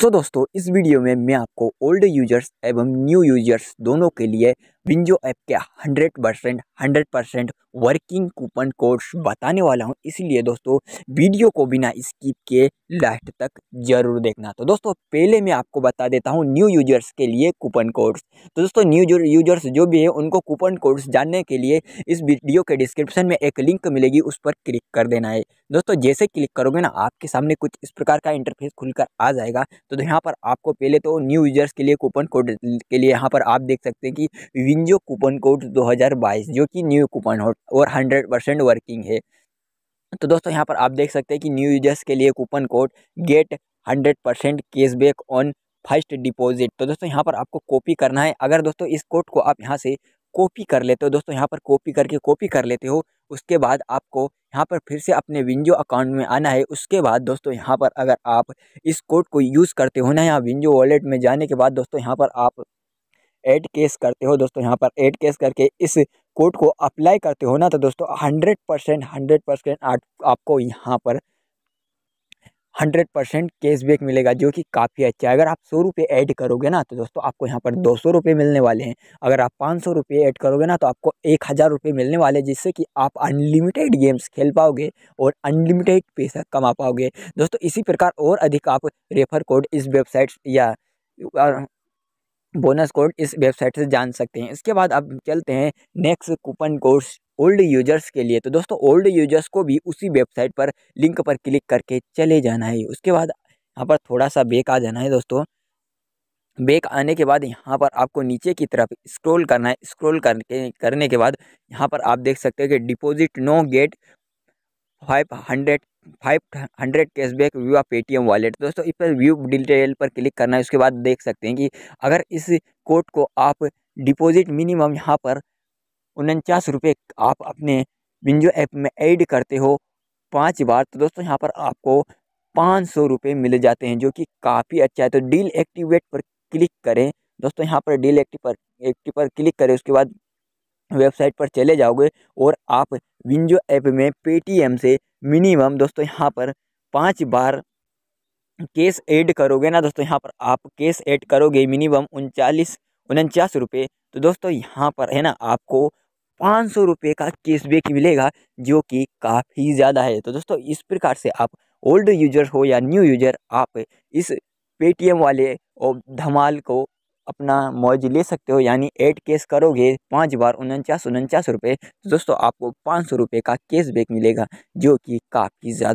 सो so, दोस्तों इस video में मैं आपको ओल्ड यूजर्स एवं न्यू यूजर्स दोनों के लिए विंजो ऐप के 100 percent hundred percent working coupon codes बताने वाला हूँ इसलिए दोस्तों वीडियो को बिना स्किप के लास्ट तक जरूर देखना तो दोस्तों पहले मैं आपको बता देता हूँ न्यू यूजर्स के लिए कूपन कोड्स तो दोस्तों न्यू यूजर्स जो भी है उनको कूपन कोड्स जानने के लिए इस वीडियो के डिस्क्रिप्शन में एक लिंक मिलेगी उस पर क्लिक कर देना है दोस्तों जैसे क्लिक करोगे ना आपके सामने कुछ इस प्रकार का इंटरफेस खुलकर आ जाएगा तो यहाँ पर आपको पहले तो न्यू यूजर्स के लिए कूपन कोड के लिए यहाँ पर आप देख सकते हैं कि विंजो कूपन कोड 2022 जो कि न्यू कूपन हो और 100 परसेंट वर्किंग है तो दोस्तों यहाँ पर आप देख सकते हैं कि न्यू यूजर्स के लिए coupon code get 100 percent cashback on first deposit तो दोस्तों यहाँ पर आपको कॉपी करना है अगर दोस्तों इस कोड को आप यहाँ से कॉपी कर लेते हो दोस्तों यहाँ पर कॉपी करके कॉपी कर लेते हो उसके बाद आपको यहाँ पर फिर से अपने विंजो अकाउंट में आना है उसके बाद दोस्तों यहाँ पर अगर आप इस कोड को यूज़ करते हो ना यहाँ विंजो वॉलेट में जाने के बाद दोस्तों यहाँ पर आप एड केस करते हो दोस्तों यहाँ पर एड केस करके इस कोड को अप्लाई करते हो ना तो दोस्तों हंड्रेड परसेंट हंड्रेड परसेंट आपको यहाँ पर हंड्रेड परसेंट बैक मिलेगा जो कि काफ़ी अच्छा है अगर आप सौ रुपये ऐड करोगे ना तो दोस्तों आपको यहाँ पर दो सौ रुपये मिलने वाले हैं अगर आप पाँच सौ रुपये ऐड करोगे ना तो आपको एक हज़ार रुपये मिलने वाले हैं जिससे कि आप अनलिमिटेड गेम्स खेल पाओगे और अनलिमिटेड पैसा कमा पाओगे दोस्तों इसी प्रकार और अधिक आप रेफर कोड इस वेबसाइट या बोनस कोड इस वेबसाइट से जान सकते हैं इसके बाद अब चलते हैं next coupon codes old users के लिए तो दोस्तों ओल्ड यूजर्स को भी उसी वेबसाइट पर लिंक पर क्लिक करके चले जाना है उसके बाद यहाँ पर थोड़ा सा बेक आ जाना है दोस्तों बेक आने के बाद यहाँ पर आपको नीचे की तरफ स्क्रॉल करना है स्क्रॉल करके करने के बाद यहाँ पर आप देख सकते हैं कि deposit no get five hundred five hundred cashback via आप पेटीएम वॉलेट दोस्तों इस पर व्यू डिटेल पर क्लिक करना है उसके बाद देख सकते हैं कि अगर इस कोड को आप डिपॉजिट मिनिमम यहाँ पर उनचास रुपये आप अपने विंजो ऐप में ऐड करते हो पाँच बार तो दोस्तों यहाँ पर आपको पाँच सौ रुपये मिल जाते हैं जो कि काफ़ी अच्छा है तो डील एक्टिवेट पर क्लिक करें दोस्तों यहाँ पर डील एक्टिव पर एक्टिव पर क्लिक करें उसके बाद वेबसाइट पर चले जाओगे और आप विंजो ऐप में पेटीएम से मिनिमम दोस्तों यहाँ पर पाँच बार केस ऐड करोगे ना दोस्तों यहाँ पर आप केस ऐड करोगे मिनिमम उनचालीस उनचास रुपये तो दोस्तों यहाँ पर है ना आपको पाँच सौ रुपये का बैक मिलेगा जो कि काफ़ी ज़्यादा है तो दोस्तों इस प्रकार से आप ओल्ड यूजर हो या न्यू यूजर आप इस पेटीएम वाले धमाल को अपना मौज ले सकते हो यानी एट केस करोगे पाँच बार उनचास उनचास रुपये तो दोस्तों आपको पाँच सौ रुपये का बैक मिलेगा जो कि काफ़ी ज़्यादा